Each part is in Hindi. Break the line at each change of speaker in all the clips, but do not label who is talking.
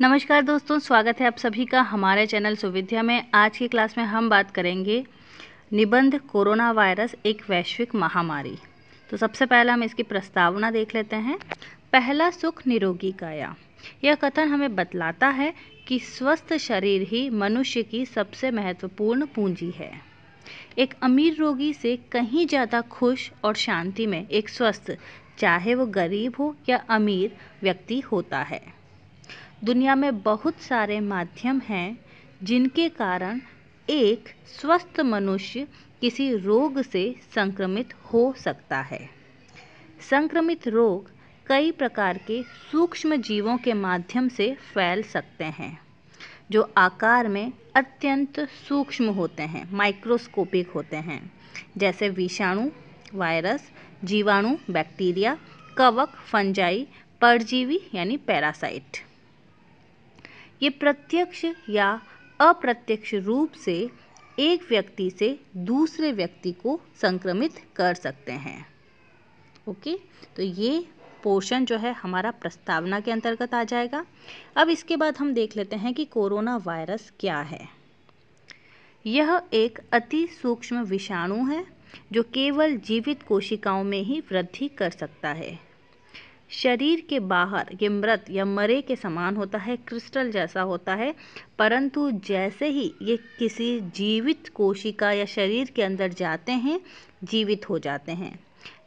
नमस्कार दोस्तों स्वागत है आप सभी का हमारे चैनल सुविद्या में आज की क्लास में हम बात करेंगे निबंध कोरोना वायरस एक वैश्विक महामारी तो सबसे पहला हम इसकी प्रस्तावना देख लेते हैं पहला सुख निरोगी काया यह कथन हमें बतलाता है कि स्वस्थ शरीर ही मनुष्य की सबसे महत्वपूर्ण पूंजी है एक अमीर रोगी से कहीं ज़्यादा खुश और शांति में एक स्वस्थ चाहे वो गरीब हो या अमीर व्यक्ति होता है दुनिया में बहुत सारे माध्यम हैं जिनके कारण एक स्वस्थ मनुष्य किसी रोग से संक्रमित हो सकता है संक्रमित रोग कई प्रकार के सूक्ष्म जीवों के माध्यम से फैल सकते हैं जो आकार में अत्यंत सूक्ष्म होते हैं माइक्रोस्कोपिक होते हैं जैसे विषाणु वायरस जीवाणु बैक्टीरिया कवक फंजाई परजीवी यानी पैरासाइट ये प्रत्यक्ष या अप्रत्यक्ष रूप से एक व्यक्ति से दूसरे व्यक्ति को संक्रमित कर सकते हैं ओके तो ये पोर्शन जो है हमारा प्रस्तावना के अंतर्गत आ जाएगा अब इसके बाद हम देख लेते हैं कि कोरोना वायरस क्या है यह एक अति सूक्ष्म विषाणु है जो केवल जीवित कोशिकाओं में ही वृद्धि कर सकता है शरीर के बाहर ये मृत या मरे के समान होता है क्रिस्टल जैसा होता है परंतु जैसे ही ये किसी जीवित कोशिका या शरीर के अंदर जाते हैं जीवित हो जाते हैं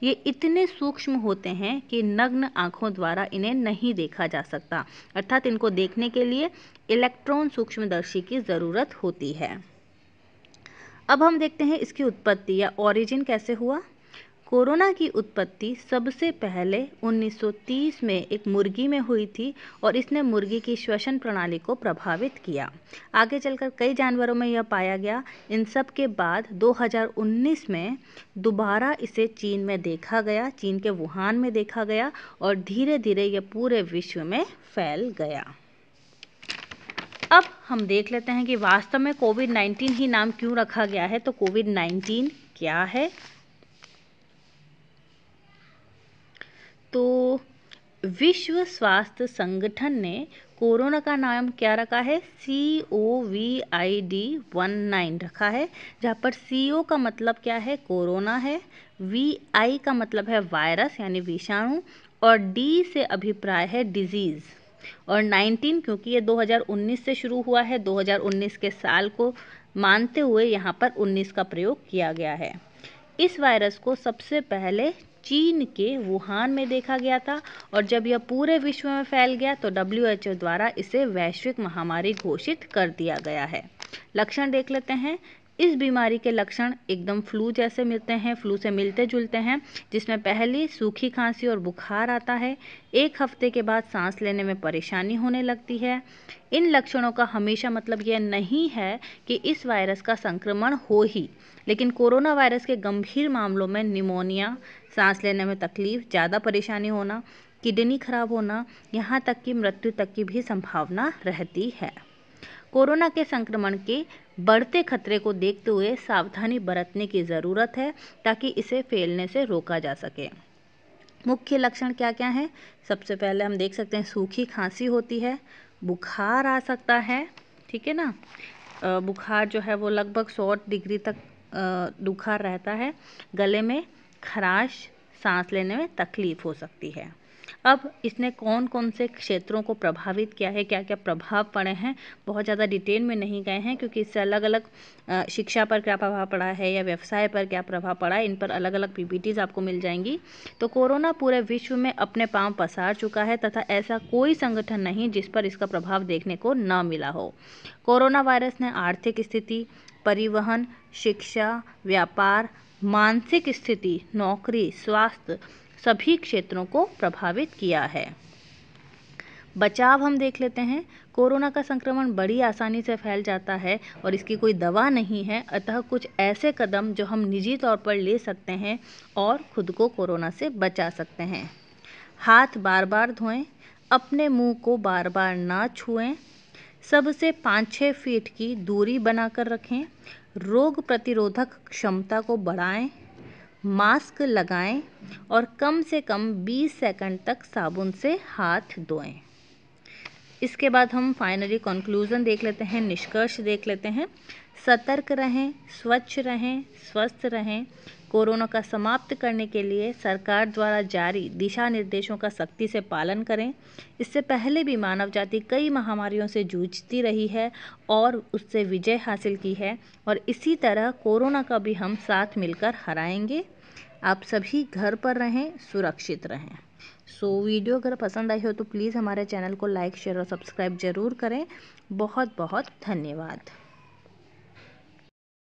ये इतने सूक्ष्म होते हैं कि नग्न आँखों द्वारा इन्हें नहीं देखा जा सकता अर्थात इनको देखने के लिए इलेक्ट्रॉन सूक्ष्मदर्शी की ज़रूरत होती है अब हम देखते हैं इसकी उत्पत्ति या ओरिजिन कैसे हुआ कोरोना की उत्पत्ति सबसे पहले 1930 में एक मुर्गी में हुई थी और इसने मुर्गी की श्वसन प्रणाली को प्रभावित किया आगे चलकर कई जानवरों में यह पाया गया इन सब के बाद 2019 में दोबारा इसे चीन में देखा गया चीन के वुहान में देखा गया और धीरे धीरे यह पूरे विश्व में फैल गया अब हम देख लेते हैं कि वास्तव में कोविड 19 ही नाम क्यों रखा गया है तो कोविड 19 क्या है विश्व स्वास्थ्य संगठन ने कोरोना का नाम क्या रखा है C O V I D one nine रखा है जहाँ पर सी ओ का मतलब क्या है कोरोना है वी आई का मतलब है वायरस यानी विषाणु और डी से अभिप्राय है डिजीज़ और 19 क्योंकि ये 2019 से शुरू हुआ है 2019 के साल को मानते हुए यहाँ पर 19 का प्रयोग किया गया है इस वायरस को सबसे पहले चीन के वुहान में देखा गया था और जब यह पूरे विश्व में फैल गया तो डब्ल्यू द्वारा इसे वैश्विक महामारी घोषित कर दिया गया है लक्षण देख लेते हैं इस बीमारी के लक्षण एकदम फ्लू जैसे मिलते हैं फ्लू से मिलते जुलते हैं जिसमें पहली सूखी खांसी और बुखार आता है एक हफ्ते के बाद सांस लेने में परेशानी होने लगती है इन लक्षणों का हमेशा मतलब यह नहीं है कि इस वायरस का संक्रमण हो ही लेकिन कोरोना वायरस के गंभीर मामलों में निमोनिया सांस लेने में तकलीफ ज़्यादा परेशानी होना किडनी खराब होना यहाँ तक कि मृत्यु तक की भी संभावना रहती है कोरोना के संक्रमण के बढ़ते खतरे को देखते हुए सावधानी बरतने की ज़रूरत है ताकि इसे फैलने से रोका जा सके मुख्य लक्षण क्या क्या हैं सबसे पहले हम देख सकते हैं सूखी खांसी होती है बुखार आ सकता है ठीक है ना बुखार जो है वो लगभग सौ डिग्री तक बुखार रहता है गले में खराश सांस लेने में तकलीफ़ हो सकती है अब इसने कौन कौन से क्षेत्रों को प्रभावित किया है क्या क्या प्रभाव पड़े हैं बहुत ज़्यादा डिटेल में नहीं गए हैं क्योंकि इससे अलग अलग शिक्षा पर क्या प्रभाव पड़ा है या व्यवसाय पर क्या प्रभाव पड़ा है इन पर अलग अलग पी आपको मिल जाएंगी तो कोरोना पूरे विश्व में अपने पाँव पसार चुका है तथा ऐसा कोई संगठन नहीं जिस पर इसका प्रभाव देखने को न मिला हो कोरोना वायरस ने आर्थिक स्थिति परिवहन शिक्षा व्यापार मानसिक स्थिति नौकरी स्वास्थ्य सभी क्षेत्रों को प्रभावित किया है बचाव हम देख लेते हैं कोरोना का संक्रमण बड़ी आसानी से फैल जाता है और इसकी कोई दवा नहीं है अतः कुछ ऐसे कदम जो हम निजी तौर पर ले सकते हैं और खुद को कोरोना से बचा सकते हैं हाथ बार बार धोएं अपने मुंह को बार बार ना छुएं सबसे पाँच छः फीट की दूरी बनाकर रखें रोग प्रतिरोधक क्षमता को बढ़ाएं मास्क लगाएं और कम से कम 20 सेकंड तक साबुन से हाथ धोएं इसके बाद हम फाइनली कंक्लूज़न देख लेते हैं निष्कर्ष देख लेते हैं सतर्क रहें स्वच्छ रहें स्वस्थ रहें कोरोना का समाप्त करने के लिए सरकार द्वारा जारी दिशा निर्देशों का सख्ती से पालन करें इससे पहले भी मानव जाति कई महामारियों से जूझती रही है और उससे विजय हासिल की है और इसी तरह कोरोना का भी हम साथ मिलकर हराएंगे आप सभी घर पर रहें सुरक्षित रहें सो so, वीडियो अगर पसंद आई हो तो प्लीज़ हमारे चैनल को लाइक शेयर और सब्सक्राइब ज़रूर करें बहुत बहुत धन्यवाद